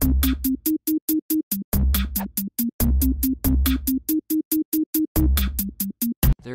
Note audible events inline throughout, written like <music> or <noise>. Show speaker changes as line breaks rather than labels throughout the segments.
Thank you.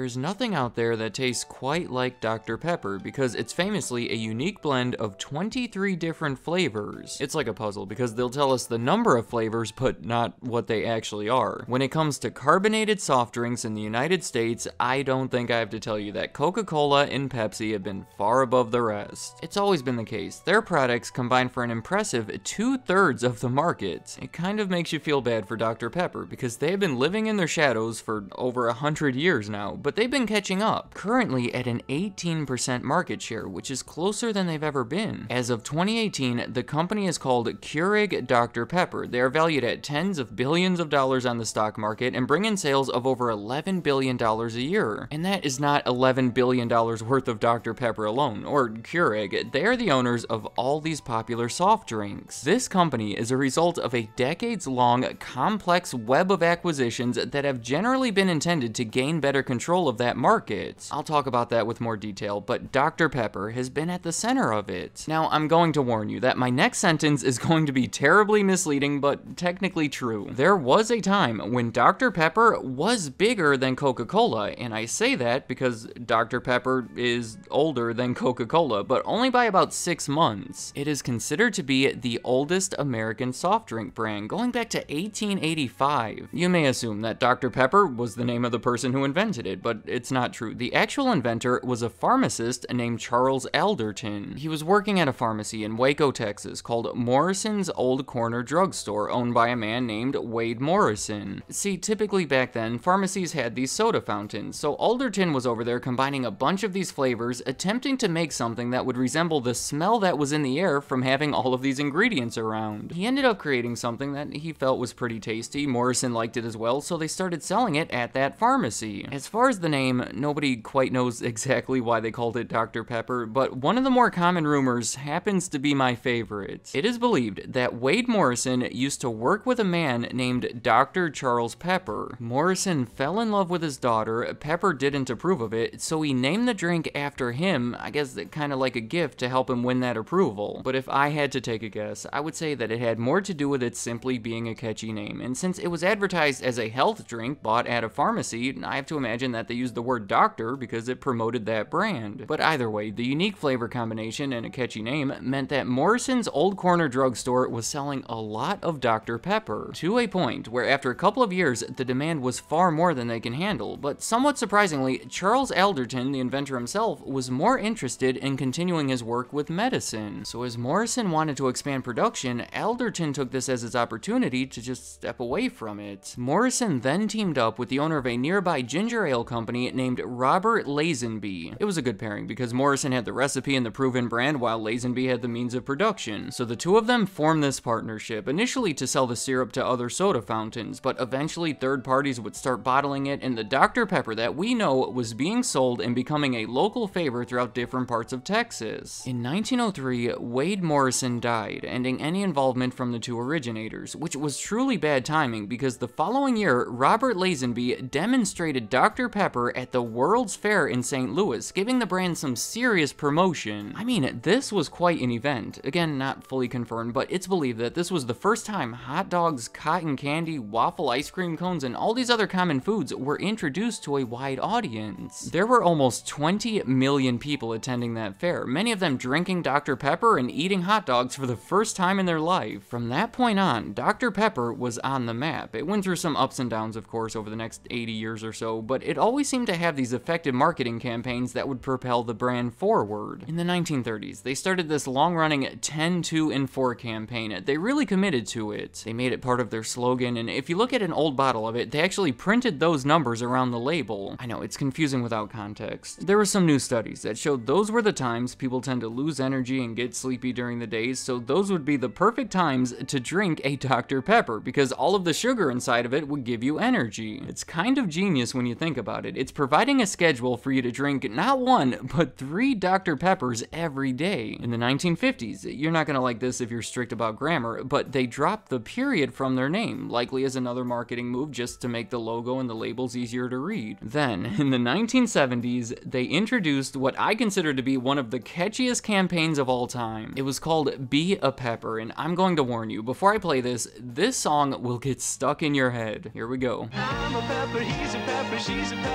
There's nothing out there that tastes quite like Dr. Pepper because it's famously a unique blend of 23 different flavors. It's like a puzzle because they'll tell us the number of flavors but not what they actually are. When it comes to carbonated soft drinks in the United States, I don't think I have to tell you that Coca-Cola and Pepsi have been far above the rest. It's always been the case. Their products combine for an impressive two-thirds of the market. It kind of makes you feel bad for Dr. Pepper because they have been living in their shadows for over a hundred years now, but but they've been catching up, currently at an 18% market share, which is closer than they've ever been. As of 2018, the company is called Keurig Dr. Pepper. They are valued at tens of billions of dollars on the stock market and bring in sales of over $11 billion a year. And that is not $11 billion worth of Dr. Pepper alone, or Keurig. They are the owners of all these popular soft drinks. This company is a result of a decades-long complex web of acquisitions that have generally been intended to gain better control control of that market. I'll talk about that with more detail, but Dr. Pepper has been at the center of it. Now, I'm going to warn you that my next sentence is going to be terribly misleading, but technically true. There was a time when Dr. Pepper was bigger than Coca-Cola, and I say that because Dr. Pepper is older than Coca-Cola, but only by about six months. It is considered to be the oldest American soft drink brand, going back to 1885. You may assume that Dr. Pepper was the name of the person who invented it, but but it's not true. The actual inventor was a pharmacist named Charles Alderton. He was working at a pharmacy in Waco, Texas called Morrison's Old Corner Drugstore, owned by a man named Wade Morrison. See, typically back then, pharmacies had these soda fountains, so Alderton was over there combining a bunch of these flavors, attempting to make something that would resemble the smell that was in the air from having all of these ingredients around. He ended up creating something that he felt was pretty tasty, Morrison liked it as well, so they started selling it at that pharmacy. As far as the name, nobody quite knows <laughs> exactly why they called it Dr. Pepper, but one of the more common rumors happens to be my favorite. It is believed that Wade Morrison used to work with a man named Dr. Charles Pepper. Morrison fell in love with his daughter, Pepper didn't approve of it, so he named the drink after him, I guess kind of like a gift to help him win that approval. But if I had to take a guess, I would say that it had more to do with it simply being a catchy name, and since it was advertised as a health drink bought at a pharmacy, I have to imagine that they used the word doctor because it promoted that brand. But either way, the unique flavor combination and a catchy name meant that Morrison's Old Corner drugstore was selling a lot of Dr. Pepper, to a point where after a couple of years, the demand was far more than they can handle. But somewhat surprisingly, Charles Alderton, the inventor himself, was more interested in continuing his work with medicine. So as Morrison wanted to expand production, Alderton took this as his opportunity to just step away from it. Morrison then teamed up with the owner of a nearby ginger ale company company named Robert Lazenby. It was a good pairing because Morrison had the recipe and the proven brand while Lazenby had the means of production. So the two of them formed this partnership, initially to sell the syrup to other soda fountains, but eventually third parties would start bottling it and the Dr. Pepper that we know was being sold and becoming a local favorite throughout different parts of Texas. In 1903, Wade Morrison died, ending any involvement from the two originators, which was truly bad timing because the following year, Robert Lazenby demonstrated Dr. Pepper wrapper at the World's Fair in St. Louis, giving the brand some serious promotion. I mean, this was quite an event. Again, not fully confirmed, but it's believed that this was the first time hot dogs, cotton candy, waffle ice cream cones, and all these other common foods were introduced to a wide audience. There were almost 20 million people attending that fair, many of them drinking Dr. Pepper and eating hot dogs for the first time in their life. From that point on, Dr. Pepper was on the map. It went through some ups and downs, of course, over the next 80 years or so, but it also always seemed to have these effective marketing campaigns that would propel the brand forward. In the 1930s, they started this long-running 10, 2, and 4 campaign. They really committed to it. They made it part of their slogan, and if you look at an old bottle of it, they actually printed those numbers around the label. I know, it's confusing without context. There were some new studies that showed those were the times people tend to lose energy and get sleepy during the days, so those would be the perfect times to drink a Dr. Pepper, because all of the sugar inside of it would give you energy. It's kind of genius when you think about it about it, it's providing a schedule for you to drink not one, but three Dr. Peppers every day. In the 1950s, you're not gonna like this if you're strict about grammar, but they dropped the period from their name, likely as another marketing move just to make the logo and the labels easier to read. Then, in the 1970s, they introduced what I consider to be one of the catchiest campaigns of all time. It was called Be a Pepper, and I'm going to warn you, before I play this, this song will get stuck in your head. Here we go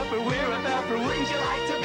we're about for. would not you like to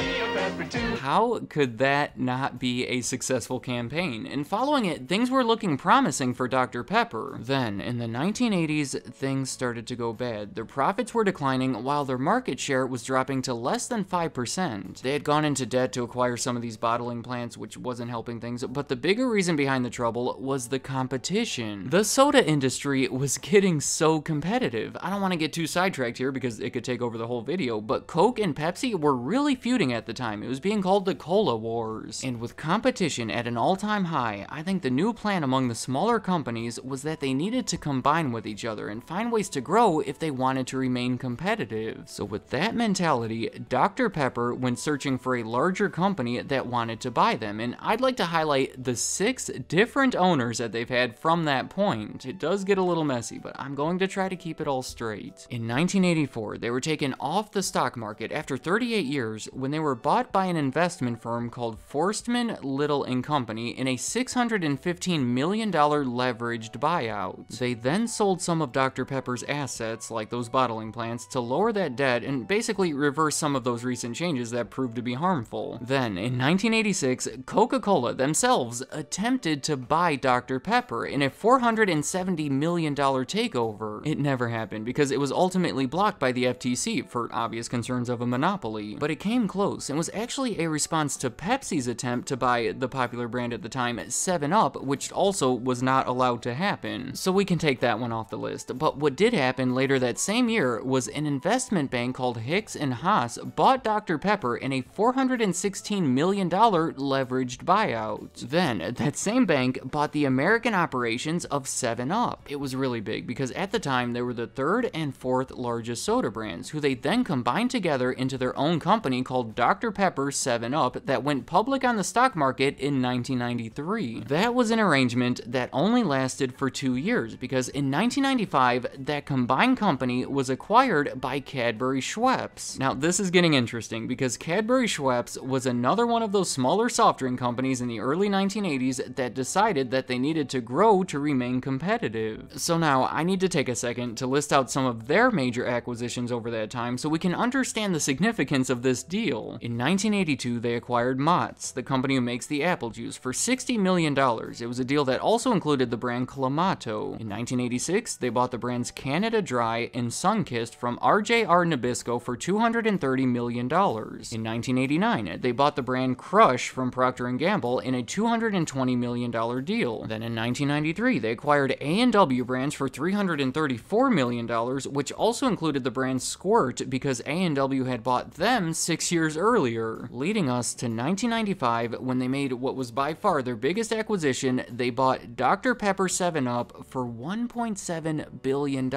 how could that not be a successful campaign? And following it, things were looking promising for Dr. Pepper. Then, in the 1980s, things started to go bad. Their profits were declining while their market share was dropping to less than 5%. They had gone into debt to acquire some of these bottling plants, which wasn't helping things, but the bigger reason behind the trouble was the competition. The soda industry was getting so competitive. I don't want to get too sidetracked here because it could take over the whole video, but Coke and Pepsi were really feuding at the time, time. It was being called the Cola Wars. And with competition at an all-time high, I think the new plan among the smaller companies was that they needed to combine with each other and find ways to grow if they wanted to remain competitive. So with that mentality, Dr. Pepper went searching for a larger company that wanted to buy them, and I'd like to highlight the six different owners that they've had from that point. It does get a little messy, but I'm going to try to keep it all straight. In 1984, they were taken off the stock market after 38 years when they were bought by an investment firm called Forstman Little and Company in a $615 million leveraged buyout. They then sold some of Dr. Pepper's assets, like those bottling plants, to lower that debt and basically reverse some of those recent changes that proved to be harmful. Then, in 1986, Coca-Cola themselves attempted to buy Dr. Pepper in a $470 million takeover. It never happened because it was ultimately blocked by the FTC for obvious concerns of a monopoly, but it came close and was actually a response to Pepsi's attempt to buy the popular brand at the time, 7UP, which also was not allowed to happen. So we can take that one off the list. But what did happen later that same year was an investment bank called Hicks and Haas bought Dr. Pepper in a $416 million leveraged buyout. Then, that same bank bought the American operations of 7UP. It was really big because at the time they were the third and fourth largest soda brands, who they then combined together into their own company called Dr. Pepper 7UP that went public on the stock market in 1993. That was an arrangement that only lasted for two years because in 1995, that combined company was acquired by Cadbury Schweppes. Now, this is getting interesting because Cadbury Schweppes was another one of those smaller soft drink companies in the early 1980s that decided that they needed to grow to remain competitive. So now, I need to take a second to list out some of their major acquisitions over that time so we can understand the significance of this deal. In 19 1982, they acquired Mott's, the company who makes the apple juice, for $60 million. It was a deal that also included the brand Clamato. In 1986, they bought the brands Canada Dry and Sunkist from RJR Nabisco for $230 million. In 1989, they bought the brand Crush from Procter & Gamble in a $220 million deal. Then in 1993, they acquired A&W brands for $334 million, which also included the brand Squirt because A&W had bought them six years earlier leading us to 1995 when they made what was by far their biggest acquisition. They bought Dr. Pepper 7-Up for $1.7 billion.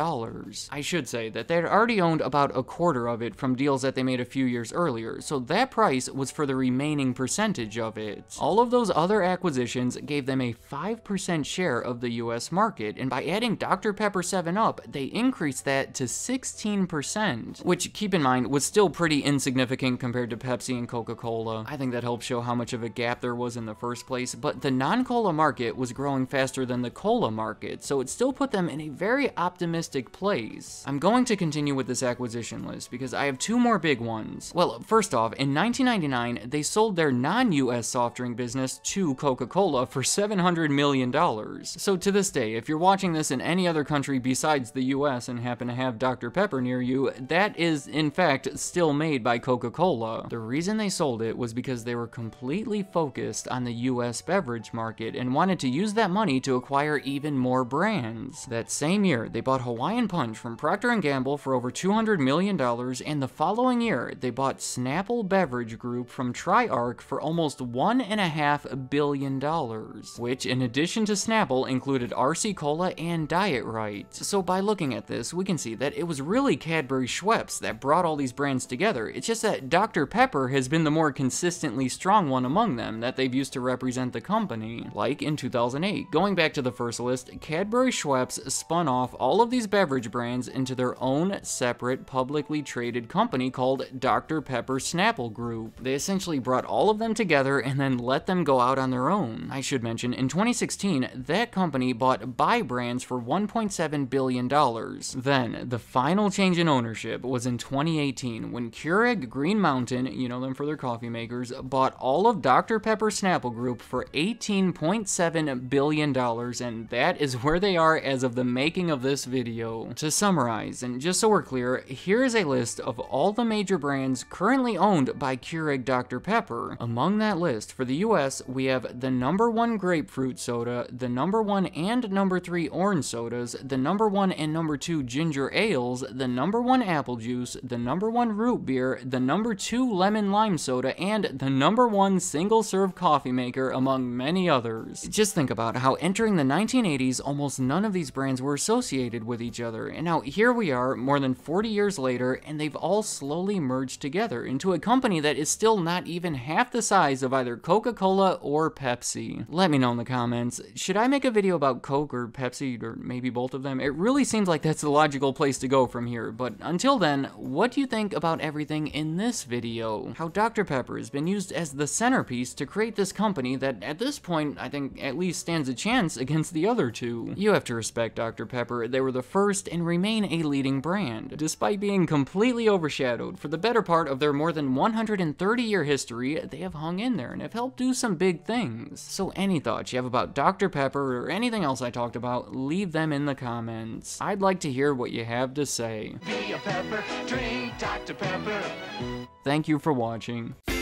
I should say that they had already owned about a quarter of it from deals that they made a few years earlier, so that price was for the remaining percentage of it. All of those other acquisitions gave them a 5% share of the US market, and by adding Dr. Pepper 7-Up, they increased that to 16%, which, keep in mind, was still pretty insignificant compared to Pepsi and and Coca-Cola. I think that helps show how much of a gap there was in the first place, but the non-cola market was growing faster than the cola market, so it still put them in a very optimistic place. I'm going to continue with this acquisition list because I have two more big ones. Well, first off, in 1999, they sold their non-US soft drink business to Coca-Cola for $700 million. So to this day, if you're watching this in any other country besides the US and happen to have Dr. Pepper near you, that is in fact still made by Coca-Cola. The reason reason they sold it was because they were completely focused on the US beverage market and wanted to use that money to acquire even more brands. That same year, they bought Hawaiian Punch from Procter & Gamble for over $200 million, and the following year, they bought Snapple Beverage Group from TriArc for almost $1.5 billion, which in addition to Snapple included RC Cola and Diet Right. So by looking at this, we can see that it was really Cadbury Schweppes that brought all these brands together. It's just that Dr. Pepper has been the more consistently strong one among them that they've used to represent the company, like in 2008. Going back to the first list, Cadbury Schweppes spun off all of these beverage brands into their own separate publicly traded company called Dr. Pepper Snapple Group. They essentially brought all of them together and then let them go out on their own. I should mention, in 2016, that company bought Buy Brands for $1.7 billion. Then, the final change in ownership was in 2018 when Keurig Green Mountain, you know, them for their coffee makers, bought all of Dr. Pepper Snapple Group for $18.7 billion, and that is where they are as of the making of this video. To summarize, and just so we're clear, here is a list of all the major brands currently owned by Keurig Dr. Pepper. Among that list, for the US, we have the number one grapefruit soda, the number one and number three orange sodas, the number one and number two ginger ales, the number one apple juice, the number one root beer, the number two lemon lime soda, and the number one single serve coffee maker among many others. Just think about how entering the 1980s, almost none of these brands were associated with each other, and now here we are, more than 40 years later, and they've all slowly merged together into a company that is still not even half the size of either Coca-Cola or Pepsi. Let me know in the comments, should I make a video about Coke or Pepsi, or maybe both of them? It really seems like that's the logical place to go from here, but until then, what do you think about everything in this video? How how Dr. Pepper has been used as the centerpiece to create this company that, at this point, I think at least stands a chance against the other two. You have to respect Dr. Pepper, they were the first and remain a leading brand, despite being completely overshadowed. For the better part of their more than 130 year history, they have hung in there and have helped do some big things. So any thoughts you have about Dr. Pepper or anything else I talked about, leave them in the comments. I'd like to hear what you have to say. Pepper, drink Dr. Pepper. Thank you for watching watching.